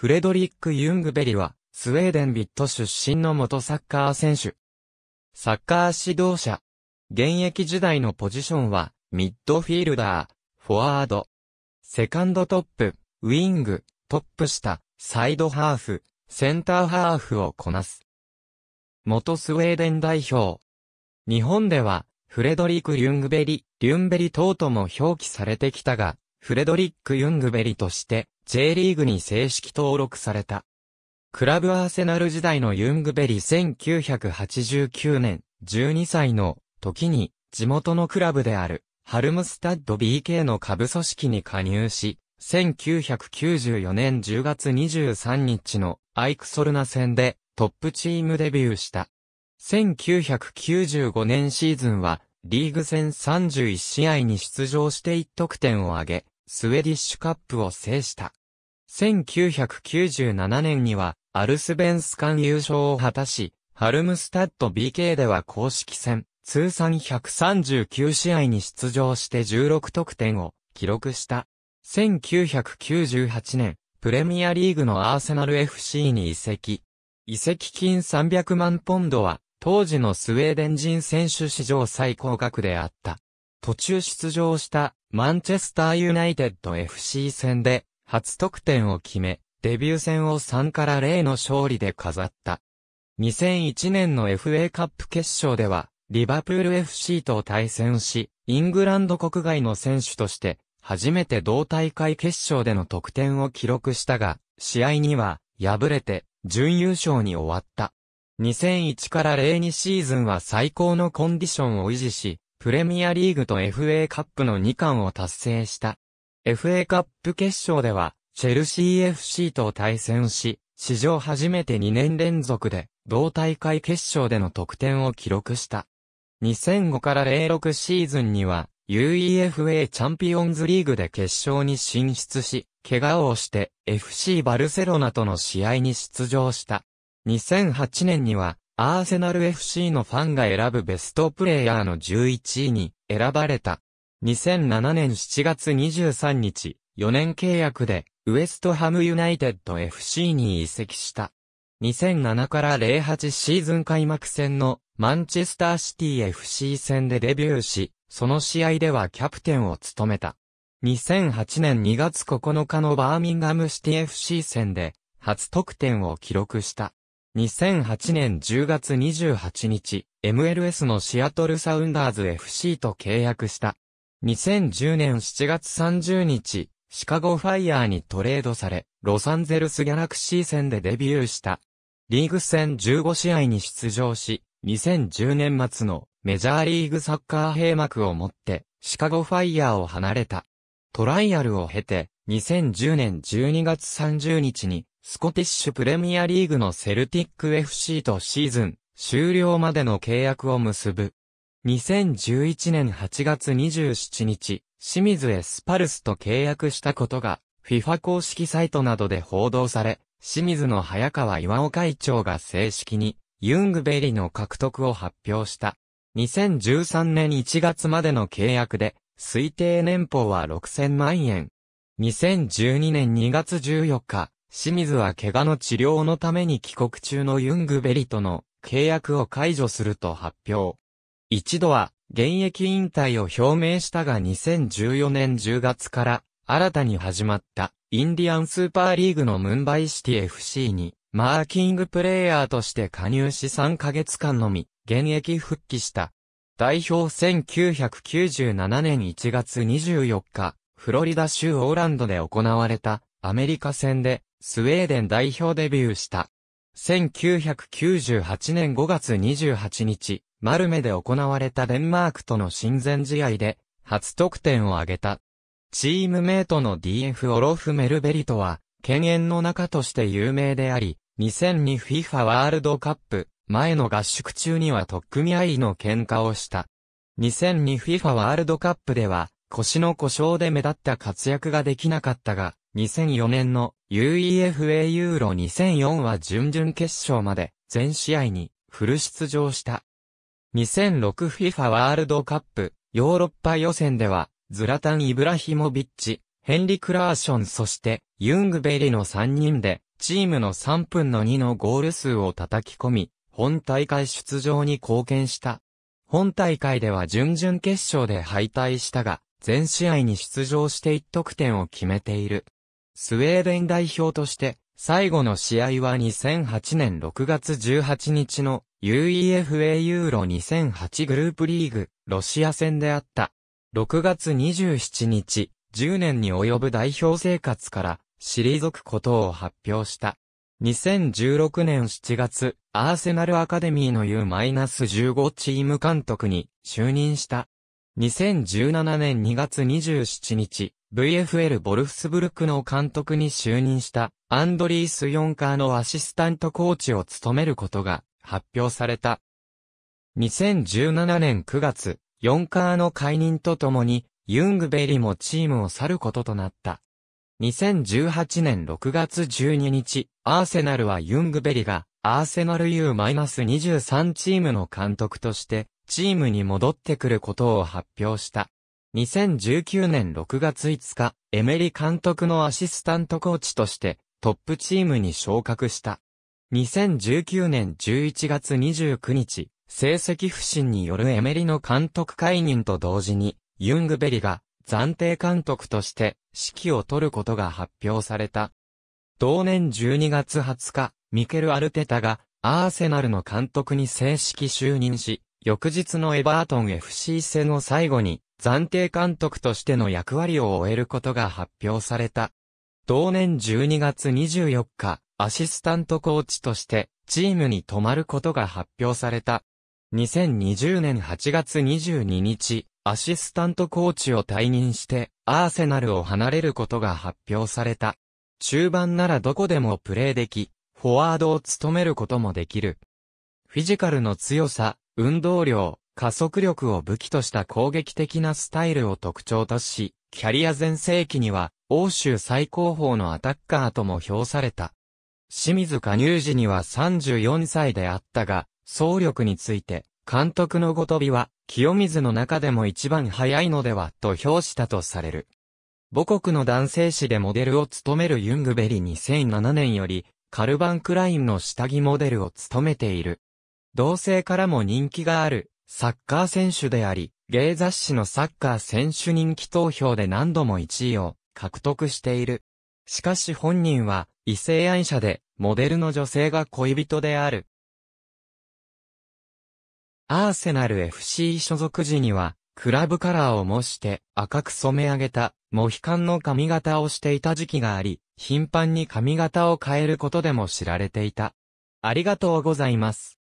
フレドリック・ユングベリは、スウェーデンビット出身の元サッカー選手。サッカー指導者。現役時代のポジションは、ミッドフィールダー、フォワード。セカンドトップ、ウィング、トップ下、サイドハーフ、センターハーフをこなす。元スウェーデン代表。日本では、フレドリック・ユングベリ、リュンベリ等とも表記されてきたが、フレドリック・ユングベリとして、J リーグに正式登録された。クラブアーセナル時代のユングベリ1989年12歳の時に地元のクラブであるハルムスタッド BK の下部組織に加入し、1994年10月23日のアイクソルナ戦でトップチームデビューした。1995年シーズンはリーグ戦31試合に出場して1得点を挙げ、スウェディッシュカップを制した。1997年には、アルスベンスカン優勝を果たし、ハルムスタッド BK では公式戦、通算139試合に出場して16得点を記録した。1998年、プレミアリーグのアーセナル FC に移籍。移籍金300万ポンドは、当時のスウェーデン人選手史上最高額であった。途中出場したマンチェスターユナイテッド FC 戦で初得点を決め、デビュー戦を3から0の勝利で飾った。2001年の FA カップ決勝では、リバプール FC と対戦し、イングランド国外の選手として、初めて同大会決勝での得点を記録したが、試合には、敗れて、準優勝に終わった。2001から02シーズンは最高のコンディションを維持し、プレミアリーグと FA カップの2冠を達成した。FA カップ決勝では、チェルシー FC と対戦し、史上初めて2年連続で、同大会決勝での得点を記録した。2005から06シーズンには、UEFA チャンピオンズリーグで決勝に進出し、怪我をして FC バルセロナとの試合に出場した。2008年には、アーセナル FC のファンが選ぶベストプレイヤーの11位に選ばれた。2007年7月23日、4年契約で、ウエストハムユナイテッド FC に移籍した。2007から08シーズン開幕戦のマンチェスターシティ FC 戦でデビューし、その試合ではキャプテンを務めた。2008年2月9日のバーミンガムシティ FC 戦で初得点を記録した。2008年10月28日、MLS のシアトルサウンダーズ FC と契約した。2010年7月30日、シカゴファイヤーにトレードされ、ロサンゼルスギャラクシー戦でデビューした。リーグ戦15試合に出場し、2010年末のメジャーリーグサッカー閉幕をもって、シカゴファイヤーを離れた。トライアルを経て、2010年12月30日に、スコティッシュプレミアリーグのセルティック FC とシーズン終了までの契約を結ぶ。2011年8月27日、清水エスパルスと契約したことが、FIFA 公式サイトなどで報道され、清水の早川岩尾会長が正式に、ユングベリの獲得を発表した。2013年1月までの契約で、推定年俸は6000万円。2012年2月14日、清水は怪我の治療のために帰国中のユングベリとの契約を解除すると発表。一度は現役引退を表明したが2014年10月から新たに始まったインディアンスーパーリーグのムンバイシティ FC にマーキングプレイヤーとして加入し3ヶ月間のみ現役復帰した。代表1997年1月24日、フロリダ州オーランドで行われたアメリカ戦でスウェーデン代表デビューした。1998年5月28日、マルメで行われたデンマークとの親善試合で、初得点を挙げた。チームメイトの DF オロフ・メルベリトは、犬猿の中として有名であり、2002FIFA ワールドカップ、前の合宿中には特組合いの喧嘩をした。2002FIFA ワールドカップでは、腰の故障で目立った活躍ができなかったが、2004年の UEFA ユーロ2004は準々決勝まで、全試合にフル出場した。2006FIFA ワールドカップヨーロッパ予選では、ズラタン・イブラヒモビッチ、ヘンリ・クラーションそしてユングベリの3人で、チームの3分の2のゴール数を叩き込み、本大会出場に貢献した。本大会では準々決勝で敗退したが、全試合に出場して1得点を決めている。スウェーデン代表として、最後の試合は2008年6月18日の UEFA ユーロ2008グループリーグ、ロシア戦であった。6月27日、10年に及ぶ代表生活から、退くことを発表した。2016年7月、アーセナルアカデミーの U-15 チーム監督に就任した。2017年2月27日、VFL ボルフスブルクの監督に就任したアンドリース・ヨンカーのアシスタントコーチを務めることが発表された。2017年9月、ヨンカーの解任とともに、ユングベリもチームを去ることとなった。2018年6月12日、アーセナルはユングベリが、アーセナル U-23 チームの監督として、チームに戻ってくることを発表した。2019年6月5日、エメリ監督のアシスタントコーチとして、トップチームに昇格した。2019年11月29日、成績不振によるエメリの監督解任と同時に、ユングベリが暫定監督として指揮を取ることが発表された。同年12月20日、ミケル・アルテタがアーセナルの監督に正式就任し、翌日のエバートン FC 戦を最後に暫定監督としての役割を終えることが発表された。同年12月24日、アシスタントコーチとしてチームに泊まることが発表された。2020年8月22日、アシスタントコーチを退任して、アーセナルを離れることが発表された。中盤ならどこでもプレーでき、フォワードを務めることもできる。フィジカルの強さ、運動量、加速力を武器とした攻撃的なスタイルを特徴とし、キャリア全盛期には、欧州最高峰のアタッカーとも評された。清水加入時には34歳であったが、総力について、監督のごとびは、清水の中でも一番早いのでは、と評したとされる。母国の男性誌でモデルを務めるユングベリ2007年より、カルバンクラインの下着モデルを務めている。同性からも人気がある、サッカー選手であり、芸雑誌のサッカー選手人気投票で何度も1位を獲得している。しかし本人は異性愛者で、モデルの女性が恋人である。アーセナル FC 所属時には、クラブカラーを模して赤く染め上げた、モヒカンの髪型をしていた時期があり、頻繁に髪型を変えることでも知られていた。ありがとうございます。